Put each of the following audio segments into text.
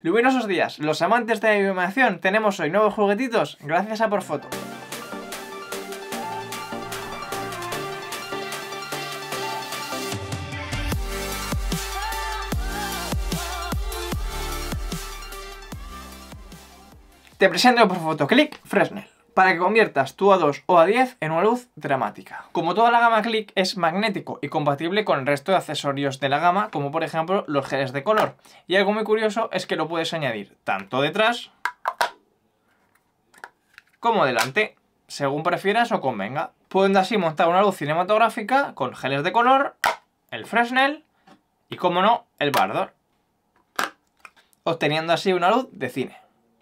Luminosos días, los amantes de la animación tenemos hoy nuevos juguetitos gracias a Porfoto. Te presento por Click Fresnel para que conviertas tú A2 o A10 en una luz dramática. Como toda la gama Click es magnético y compatible con el resto de accesorios de la gama, como por ejemplo los geles de color. Y algo muy curioso es que lo puedes añadir tanto detrás como delante, según prefieras o convenga. Pueden así montar una luz cinematográfica con geles de color, el Fresnel y, como no, el Bardor, obteniendo así una luz de cine.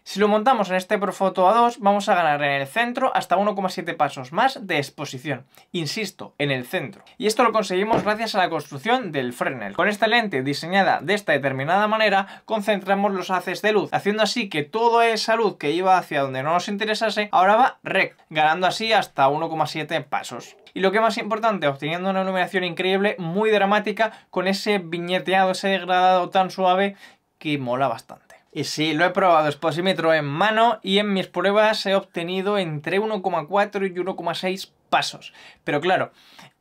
Si lo montamos en este Profoto A2, vamos a ganar en el centro hasta 1,7 pasos más de exposición. Insisto, en el centro. Y esto lo conseguimos gracias a la construcción del Fresnel. Con esta lente diseñada de esta determinada manera, concentramos los haces de luz, haciendo así que toda esa luz que iba hacia donde no nos interesase, ahora va recto, ganando así hasta 1,7 pasos. Y lo que más importante, obteniendo una iluminación increíble, muy dramática, con ese viñeteado, ese degradado tan suave que mola bastante. Y sí, lo he probado, esposímetro en mano y en mis pruebas he obtenido entre 1,4 y 1,6 pasos. Pero claro,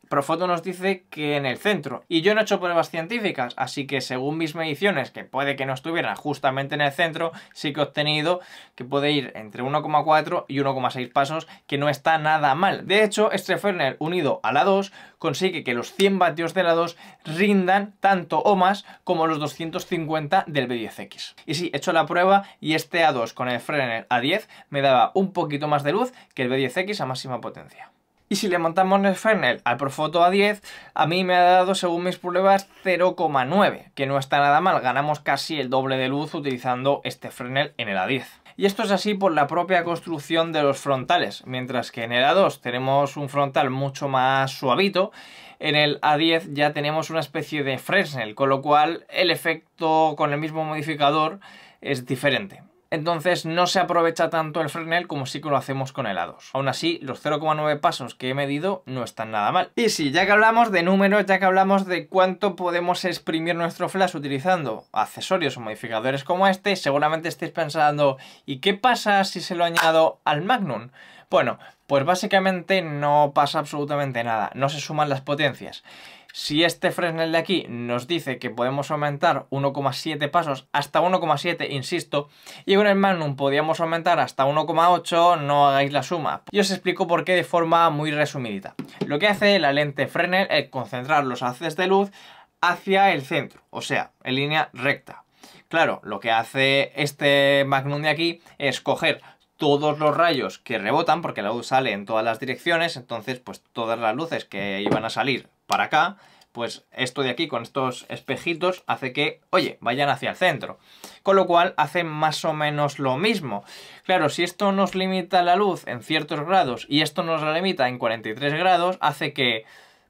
Profoto nos dice que en el centro. Y yo no he hecho pruebas científicas, así que según mis mediciones, que puede que no estuvieran justamente en el centro, sí que he obtenido que puede ir entre 1,4 y 1,6 pasos, que no está nada mal. De hecho, este Ferner unido a la 2 consigue que los 100 vatios de la 2 rindan tanto o más como los 250 del B10X. Y sí, he hecho la prueba y este A2 con el Frener A10 me daba un poquito más de luz que el B10X a máxima potencia y si le montamos el Fresnel al Profoto a 10, a mí me ha dado, según mis pruebas, 0,9, que no está nada mal, ganamos casi el doble de luz utilizando este fresnel en el A10. Y esto es así por la propia construcción de los frontales, mientras que en el A2 tenemos un frontal mucho más suavito, en el A10 ya tenemos una especie de Fresnel, con lo cual el efecto con el mismo modificador es diferente entonces no se aprovecha tanto el Fresnel como sí que lo hacemos con el A2. Aún así, los 0,9 pasos que he medido no están nada mal. Y sí, ya que hablamos de números, ya que hablamos de cuánto podemos exprimir nuestro flash utilizando accesorios o modificadores como este, seguramente estéis pensando, ¿y qué pasa si se lo añado al Magnum? Bueno, pues básicamente no pasa absolutamente nada, no se suman las potencias. Si este Fresnel de aquí nos dice que podemos aumentar 1,7 pasos hasta 1,7, insisto, y con el Magnum podíamos aumentar hasta 1,8, no hagáis la suma. Y os explico por qué de forma muy resumidita. Lo que hace la lente Fresnel es concentrar los haces de luz hacia el centro, o sea, en línea recta. Claro, lo que hace este Magnum de aquí es coger todos los rayos que rebotan, porque la luz sale en todas las direcciones, entonces pues todas las luces que iban a salir para acá, pues esto de aquí con estos espejitos hace que, oye, vayan hacia el centro. Con lo cual hace más o menos lo mismo. Claro, si esto nos limita la luz en ciertos grados y esto nos la limita en 43 grados, hace que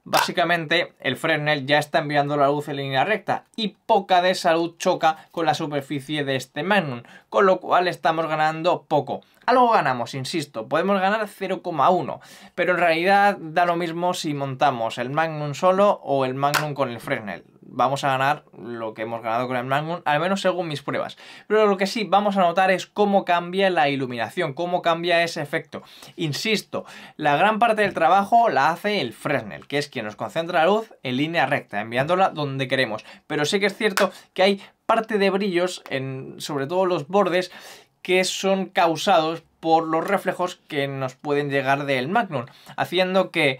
Básicamente, el Fresnel ya está enviando la luz en línea recta y poca de esa luz choca con la superficie de este Magnum, con lo cual estamos ganando poco. Algo ganamos, insisto, podemos ganar 0,1, pero en realidad da lo mismo si montamos el Magnum solo o el Magnum con el Fresnel vamos a ganar lo que hemos ganado con el Magnum, al menos según mis pruebas. Pero lo que sí vamos a notar es cómo cambia la iluminación, cómo cambia ese efecto. Insisto, la gran parte del trabajo la hace el Fresnel, que es quien nos concentra la luz en línea recta, enviándola donde queremos. Pero sí que es cierto que hay parte de brillos, en, sobre todo los bordes, que son causados por los reflejos que nos pueden llegar del Magnum, haciendo que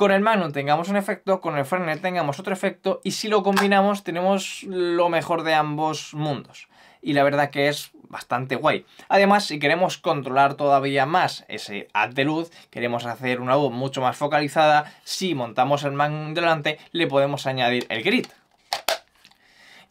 con el Magnum tengamos un efecto, con el Frenet tengamos otro efecto y si lo combinamos tenemos lo mejor de ambos mundos. Y la verdad que es bastante guay. Además, si queremos controlar todavía más ese haz de luz, queremos hacer una voz mucho más focalizada, si montamos el Magnum delante le podemos añadir el grid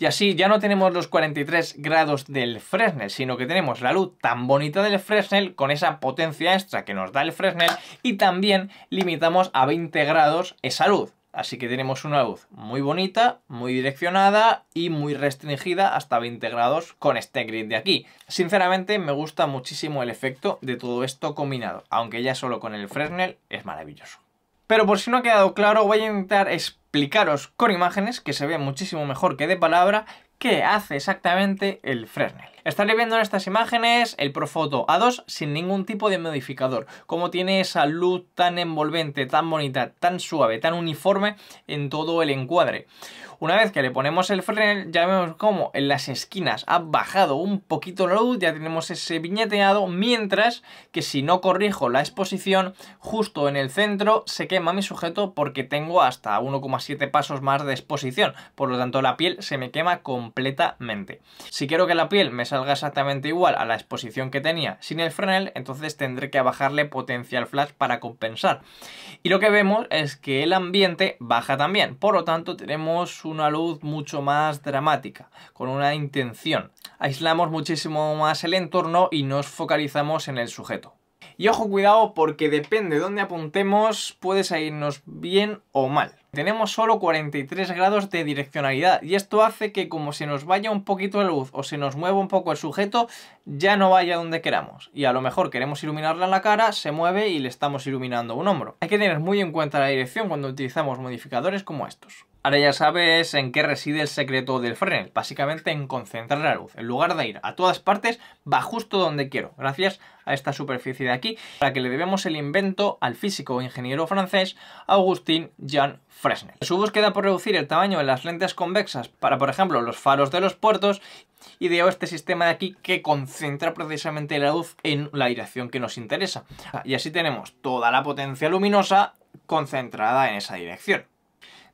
y así ya no tenemos los 43 grados del Fresnel, sino que tenemos la luz tan bonita del Fresnel con esa potencia extra que nos da el Fresnel y también limitamos a 20 grados esa luz. Así que tenemos una luz muy bonita, muy direccionada y muy restringida hasta 20 grados con este grid de aquí. Sinceramente me gusta muchísimo el efecto de todo esto combinado, aunque ya solo con el Fresnel es maravilloso. Pero por si no ha quedado claro, voy a intentar explicar explicaros con imágenes, que se ve muchísimo mejor que de palabra, qué hace exactamente el Fresnel estaré viendo en estas imágenes el Profoto A2 sin ningún tipo de modificador. Como tiene esa luz tan envolvente, tan bonita, tan suave, tan uniforme en todo el encuadre. Una vez que le ponemos el fresnel, ya vemos cómo en las esquinas ha bajado un poquito la luz, ya tenemos ese viñeteado, mientras que si no corrijo la exposición, justo en el centro se quema mi sujeto porque tengo hasta 1,7 pasos más de exposición, por lo tanto la piel se me quema completamente. Si quiero que la piel me salga exactamente igual a la exposición que tenía sin el frenel, entonces tendré que bajarle potencial flash para compensar. Y lo que vemos es que el ambiente baja también, por lo tanto tenemos una luz mucho más dramática, con una intención. Aislamos muchísimo más el entorno y nos focalizamos en el sujeto. Y ojo cuidado porque depende de dónde apuntemos puede salirnos bien o mal. Tenemos solo 43 grados de direccionalidad y esto hace que como se nos vaya un poquito la luz o se nos mueva un poco el sujeto, ya no vaya donde queramos. Y a lo mejor queremos iluminarla en la cara, se mueve y le estamos iluminando un hombro. Hay que tener muy en cuenta la dirección cuando utilizamos modificadores como estos. Ahora ya sabes en qué reside el secreto del Fresnel, básicamente en concentrar la luz. En lugar de ir a todas partes, va justo donde quiero, gracias a esta superficie de aquí, para que le debemos el invento al físico e ingeniero francés Augustin Jean Fresnel. su búsqueda por reducir el tamaño de las lentes convexas para, por ejemplo, los faros de los puertos, ideó este sistema de aquí que concentra precisamente la luz en la dirección que nos interesa. Y así tenemos toda la potencia luminosa concentrada en esa dirección.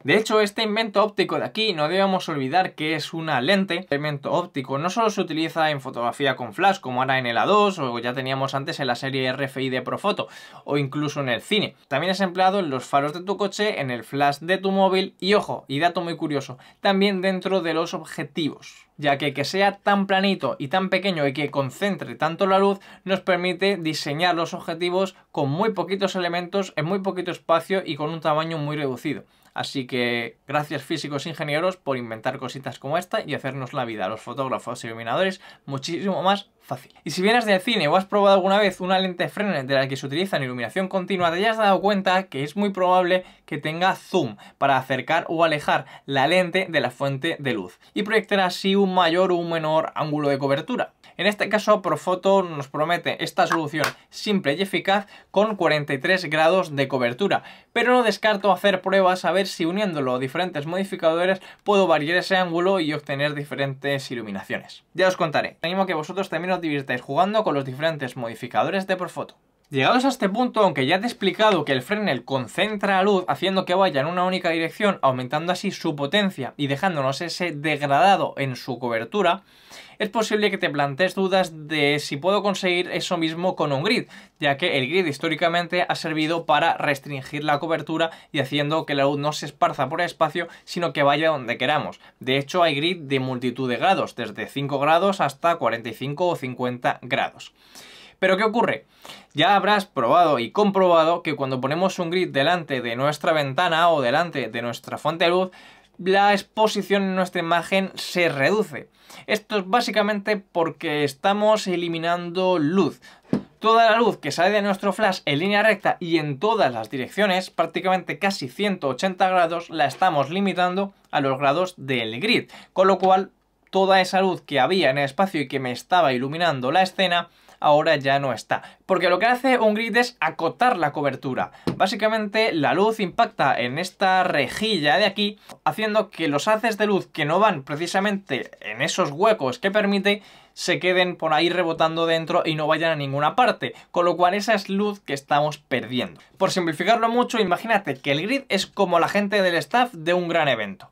De hecho, este invento óptico de aquí no debemos olvidar que es una lente. Este invento óptico no solo se utiliza en fotografía con flash, como ahora en el A2 o ya teníamos antes en la serie RFI de Profoto, o incluso en el cine. También es empleado en los faros de tu coche, en el flash de tu móvil y ojo, y dato muy curioso, también dentro de los objetivos ya que que sea tan planito y tan pequeño y que concentre tanto la luz nos permite diseñar los objetivos con muy poquitos elementos, en muy poquito espacio y con un tamaño muy reducido. Así que gracias físicos ingenieros por inventar cositas como esta y hacernos la vida a los fotógrafos y iluminadores muchísimo más fácil. Y si vienes del cine o has probado alguna vez una lente frena de la que se utiliza en iluminación continua, te hayas dado cuenta que es muy probable que tenga zoom para acercar o alejar la lente de la fuente de luz y proyectar así un mayor o un menor ángulo de cobertura. En este caso, Profoto nos promete esta solución simple y eficaz con 43 grados de cobertura, pero no descarto hacer pruebas a ver si uniéndolo a diferentes modificadores puedo variar ese ángulo y obtener diferentes iluminaciones. Ya os contaré, animo a que vosotros también os divirtáis jugando con los diferentes modificadores de Profoto. Llegados a este punto, aunque ya te he explicado que el Fresnel concentra la luz haciendo que vaya en una única dirección, aumentando así su potencia y dejándonos ese degradado en su cobertura, es posible que te plantees dudas de si puedo conseguir eso mismo con un grid, ya que el grid históricamente ha servido para restringir la cobertura y haciendo que la luz no se esparza por el espacio, sino que vaya donde queramos. De hecho, hay grid de multitud de grados, desde 5 grados hasta 45 o 50 grados. Pero ¿qué ocurre? Ya habrás probado y comprobado que cuando ponemos un grid delante de nuestra ventana o delante de nuestra fuente de luz, la exposición en nuestra imagen se reduce. Esto es básicamente porque estamos eliminando luz. Toda la luz que sale de nuestro flash en línea recta y en todas las direcciones, prácticamente casi 180 grados, la estamos limitando a los grados del grid, con lo cual toda esa luz que había en el espacio y que me estaba iluminando la escena ahora ya no está. Porque lo que hace un grid es acotar la cobertura. Básicamente la luz impacta en esta rejilla de aquí, haciendo que los haces de luz que no van precisamente en esos huecos que permite, se queden por ahí rebotando dentro y no vayan a ninguna parte, con lo cual esa es luz que estamos perdiendo. Por simplificarlo mucho, imagínate que el grid es como la gente del staff de un gran evento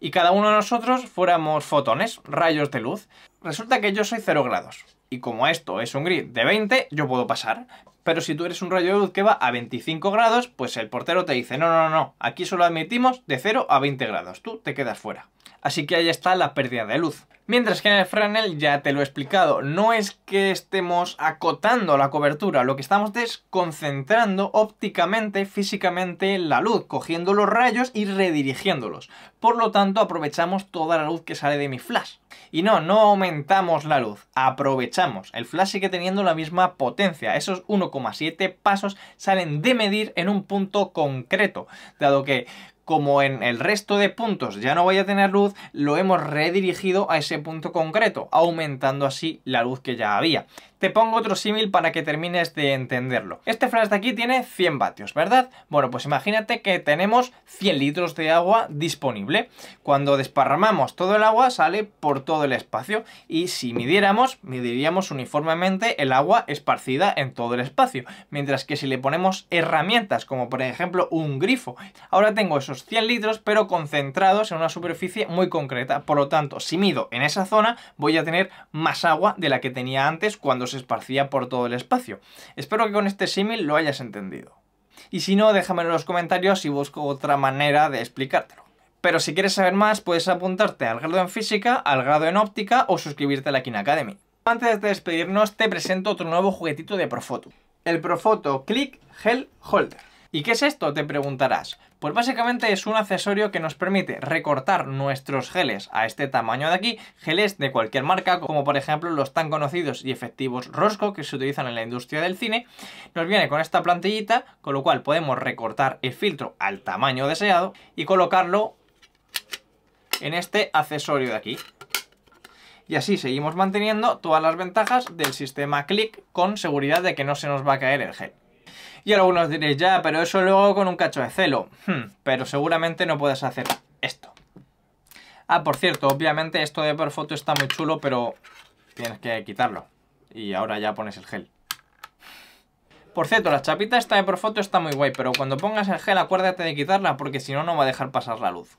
y cada uno de nosotros fuéramos fotones, rayos de luz. Resulta que yo soy 0 grados. Y como esto es un grid de 20, yo puedo pasar. Pero si tú eres un rayo de luz que va a 25 grados, pues el portero te dice, no, no, no, aquí solo admitimos de 0 a 20 grados. Tú te quedas fuera así que ahí está la pérdida de luz. Mientras que en el Fresnel, ya te lo he explicado, no es que estemos acotando la cobertura, lo que estamos es concentrando ópticamente, físicamente la luz, cogiendo los rayos y redirigiéndolos. Por lo tanto, aprovechamos toda la luz que sale de mi flash. Y no, no aumentamos la luz, aprovechamos. El flash sigue teniendo la misma potencia, esos 1,7 pasos salen de medir en un punto concreto, dado que como en el resto de puntos ya no vaya a tener luz, lo hemos redirigido a ese punto concreto, aumentando así la luz que ya había. Te pongo otro símil para que termines de entenderlo. Este flash de aquí tiene 100 vatios, ¿verdad? Bueno, pues imagínate que tenemos 100 litros de agua disponible. Cuando desparramamos todo el agua sale por todo el espacio y si midiéramos, mediríamos uniformemente el agua esparcida en todo el espacio. Mientras que si le ponemos herramientas, como por ejemplo un grifo, ahora tengo esos 100 litros pero concentrados en una superficie muy concreta. Por lo tanto, si mido en esa zona, voy a tener más agua de la que tenía antes cuando se esparcía por todo el espacio. Espero que con este símil lo hayas entendido. Y si no, déjamelo en los comentarios y busco otra manera de explicártelo. Pero si quieres saber más, puedes apuntarte al grado en física, al grado en óptica o suscribirte a la Kine Academy. Antes de despedirnos, te presento otro nuevo juguetito de Profoto. El Profoto Click Gel Holder. ¿Y qué es esto? Te preguntarás. Pues básicamente es un accesorio que nos permite recortar nuestros geles a este tamaño de aquí, geles de cualquier marca, como por ejemplo los tan conocidos y efectivos Rosco que se utilizan en la industria del cine. Nos viene con esta plantillita, con lo cual podemos recortar el filtro al tamaño deseado y colocarlo en este accesorio de aquí. Y así seguimos manteniendo todas las ventajas del sistema Click con seguridad de que no se nos va a caer el gel. Y algunos diréis, ya, pero eso luego con un cacho de celo. Hmm, pero seguramente no puedes hacer esto. Ah, por cierto, obviamente esto de por foto está muy chulo, pero tienes que quitarlo. Y ahora ya pones el gel. Por cierto, la chapita esta de por foto está muy guay, pero cuando pongas el gel acuérdate de quitarla porque si no, no va a dejar pasar la luz.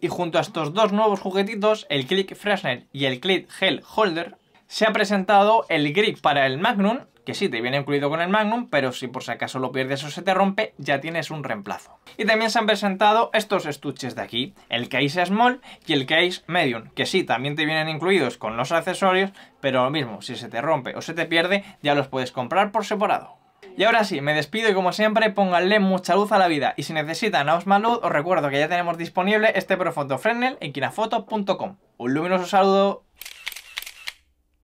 Y junto a estos dos nuevos juguetitos, el Click Fresnel y el Click Gel Holder, se ha presentado el Grip para el Magnum que sí, te viene incluido con el Magnum, pero si por si acaso lo pierdes o se te rompe, ya tienes un reemplazo. Y también se han presentado estos estuches de aquí, el case small y el case medium, que sí, también te vienen incluidos con los accesorios, pero lo mismo, si se te rompe o se te pierde, ya los puedes comprar por separado. Y ahora sí, me despido y como siempre, pónganle mucha luz a la vida. Y si necesitan más luz, os recuerdo que ya tenemos disponible este profoto Fresnel en kinafoto.com. Un luminoso saludo.